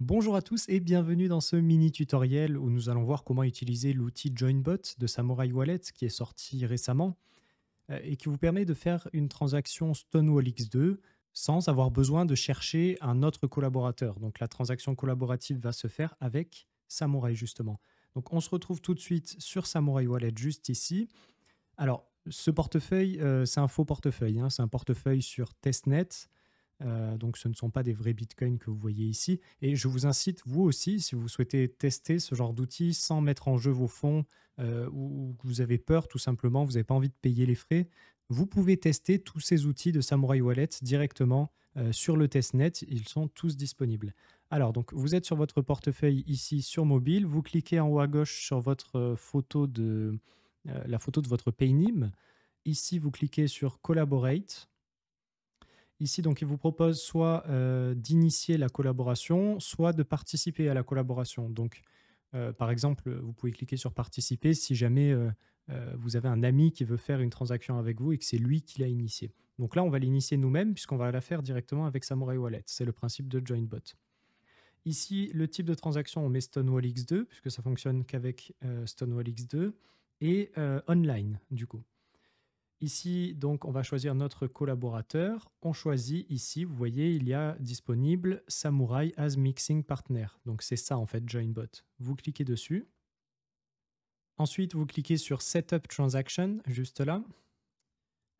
Bonjour à tous et bienvenue dans ce mini tutoriel où nous allons voir comment utiliser l'outil JoinBot de Samurai Wallet qui est sorti récemment euh, et qui vous permet de faire une transaction Stonewall X2 sans avoir besoin de chercher un autre collaborateur. Donc la transaction collaborative va se faire avec Samurai justement. Donc on se retrouve tout de suite sur Samurai Wallet juste ici. Alors ce portefeuille, euh, c'est un faux portefeuille, hein, c'est un portefeuille sur testnet. Euh, donc ce ne sont pas des vrais bitcoins que vous voyez ici. Et je vous incite, vous aussi, si vous souhaitez tester ce genre d'outils sans mettre en jeu vos fonds euh, ou que vous avez peur tout simplement, vous n'avez pas envie de payer les frais, vous pouvez tester tous ces outils de Samurai Wallet directement euh, sur le testnet. Ils sont tous disponibles. Alors, donc, vous êtes sur votre portefeuille ici sur mobile. Vous cliquez en haut à gauche sur votre photo de, la photo de votre PayNim. Ici, vous cliquez sur Collaborate. Ici, donc, il vous propose soit euh, d'initier la collaboration, soit de participer à la collaboration. Donc, euh, par exemple, vous pouvez cliquer sur participer si jamais euh, vous avez un ami qui veut faire une transaction avec vous et que c'est lui qui l'a initiée. Donc là, on va l'initier nous-mêmes puisqu'on va la faire directement avec Samurai Wallet. C'est le principe de JoinBot. Ici, le type de transaction, on met Stonewall X2 puisque ça fonctionne qu'avec Stonewall X2 et online du coup. Ici, donc, on va choisir notre collaborateur. On choisit ici, vous voyez, il y a disponible Samurai as Mixing Partner. Donc, c'est ça, en fait, JoinBot. Vous cliquez dessus. Ensuite, vous cliquez sur Setup Transaction, juste là.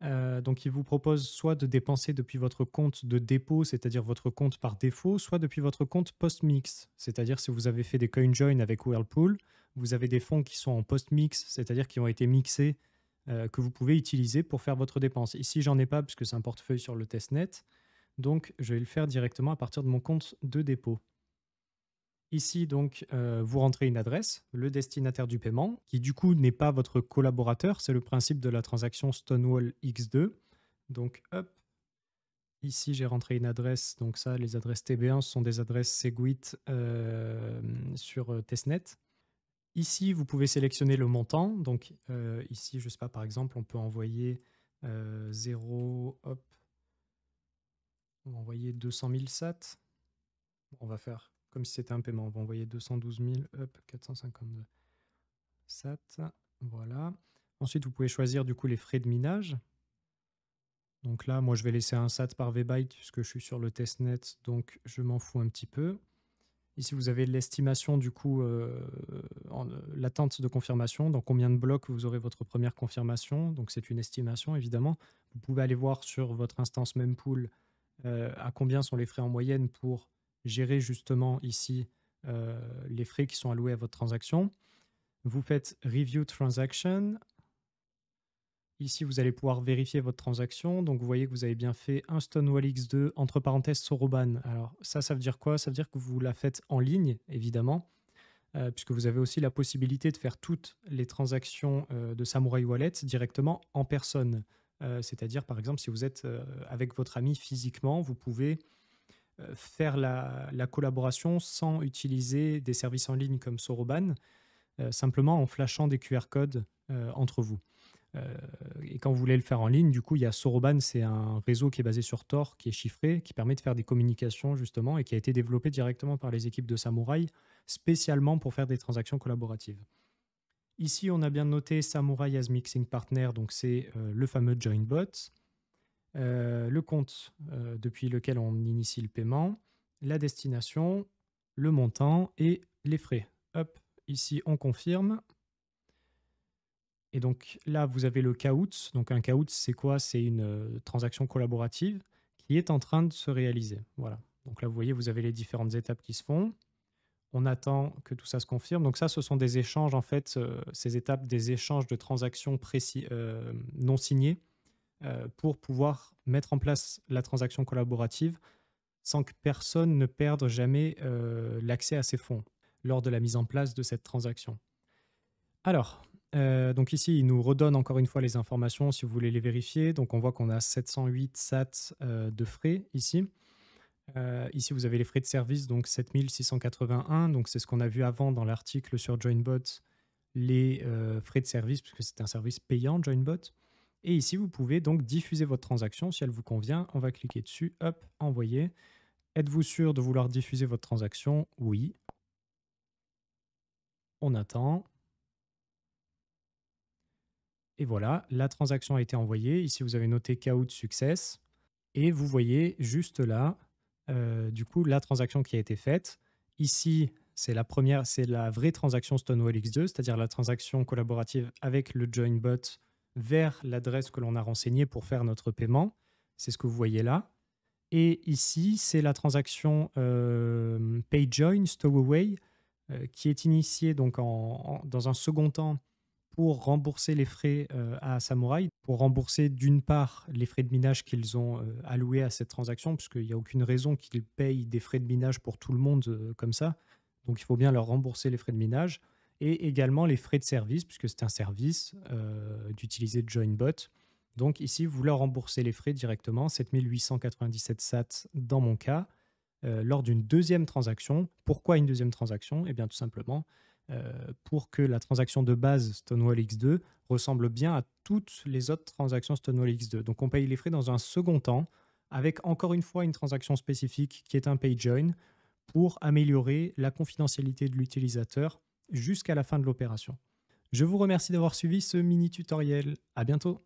Euh, donc, il vous propose soit de dépenser depuis votre compte de dépôt, c'est-à-dire votre compte par défaut, soit depuis votre compte post-mix, c'est-à-dire si vous avez fait des coin join avec Whirlpool, vous avez des fonds qui sont en post-mix, c'est-à-dire qui ont été mixés euh, que vous pouvez utiliser pour faire votre dépense. Ici, j'en ai pas puisque c'est un portefeuille sur le testnet. Donc, je vais le faire directement à partir de mon compte de dépôt. Ici, donc, euh, vous rentrez une adresse, le destinataire du paiement, qui du coup n'est pas votre collaborateur. C'est le principe de la transaction Stonewall X2. Donc, hop, Ici, j'ai rentré une adresse. Donc ça, les adresses TB1 sont des adresses Segwit euh, sur Testnet. Ici, vous pouvez sélectionner le montant. Donc euh, ici, je sais pas, par exemple, on peut envoyer 0, euh, hop, on va envoyer 200 000 SAT. On va faire comme si c'était un paiement. On va envoyer 212 000, hop, 452 SAT. Voilà. Ensuite, vous pouvez choisir du coup les frais de minage. Donc là, moi, je vais laisser un SAT par VByte puisque je suis sur le testnet, donc je m'en fous un petit peu. Ici, vous avez l'estimation du coup, euh, euh, l'attente de confirmation, dans combien de blocs vous aurez votre première confirmation. Donc c'est une estimation évidemment. Vous pouvez aller voir sur votre instance mempool euh, à combien sont les frais en moyenne pour gérer justement ici les frais qui sont alloués à votre transaction. Vous faites review transaction. Ici, vous allez pouvoir vérifier votre transaction. Donc, vous voyez que vous avez bien fait un Stonewall X2 entre parenthèses Soroban. Alors, ça, ça veut dire quoi Ça veut dire que vous la faites en ligne, évidemment, euh, puisque vous avez aussi la possibilité de faire toutes les transactions euh, de Samurai Wallet directement en personne. Euh, c'est-à-dire, par exemple, si vous êtes avec votre ami physiquement, vous pouvez faire la, collaboration sans utiliser des services en ligne comme Soroban, simplement en flashant des QR codes entre vous. Euh, et quand vous voulez le faire en ligne, du coup, il y a Soroban, c'est un réseau qui est basé sur Tor, qui est chiffré, qui permet de faire des communications justement et qui a été développé directement par les équipes de Samurai spécialement pour faire des transactions collaboratives. Ici, on a bien noté Samurai as mixing partner, donc c'est euh, le fameux JoinBot, euh, le compte depuis lequel on initie le paiement, la destination, le montant et les frais. Hop, ici on confirme et donc là, vous avez le caout. Donc un caout, c'est quoi C'est une euh, transaction collaborative qui est en train de se réaliser. Voilà. Donc là, vous voyez, vous avez les différentes étapes qui se font. On attend que tout ça se confirme. Donc ça, ce sont des échanges, en fait, euh, ces étapes, des échanges de transactions précis, euh, non signées pour pouvoir mettre en place la transaction collaborative sans que personne ne perde jamais l'accès à ces fonds lors de la mise en place de cette transaction. Alors, euh, donc ici, il nous redonne encore une fois les informations si vous voulez les vérifier. Donc on voit qu'on a 708 SAT euh, de frais ici. Euh, ici, vous avez les frais de service, donc 7681. Donc c'est ce qu'on a vu avant dans l'article sur JoinBot, les frais de service, puisque c'est un service payant, JoinBot. Et ici, vous pouvez donc diffuser votre transaction si elle vous convient. On va cliquer dessus, hop, envoyer. Êtes-vous sûr de vouloir diffuser votre transaction Oui. On attend. Et voilà, la transaction a été envoyée. Ici, vous avez noté de Success. Et vous voyez juste là, euh, du coup, la transaction qui a été faite. Ici, c'est la première, c'est la vraie transaction Stonewall X2, c'est-à-dire la transaction collaborative avec le JoinBot vers l'adresse que l'on a renseignée pour faire notre paiement. C'est ce que vous voyez là. Et ici, c'est la transaction euh, PayJoin Stowaway euh, qui est initiée donc dans un second temps pour rembourser les frais euh, à Samurai, pour rembourser d'une part les frais de minage qu'ils ont alloué euh, alloués à cette transaction, puisqu'il n'y a aucune raison qu'ils payent des frais de minage pour tout le monde euh, comme ça. Donc il faut bien leur rembourser les frais de minage et également les frais de service, puisque c'est un service d'utiliser JoinBot. Donc ici, vous leur remboursez les frais directement, 7897 SAT dans mon cas, lors d'une deuxième transaction. Pourquoi une deuxième transaction Eh bien tout simplement euh, pour que la transaction de base Stonewall X2 ressemble bien à toutes les autres transactions Stonewall X2. Donc on paye les frais dans un second temps, avec encore une fois une transaction spécifique qui est un pay join, pour améliorer la confidentialité de l'utilisateur jusqu'à la fin de l'opération. Je vous remercie d'avoir suivi ce mini tutoriel. À bientôt.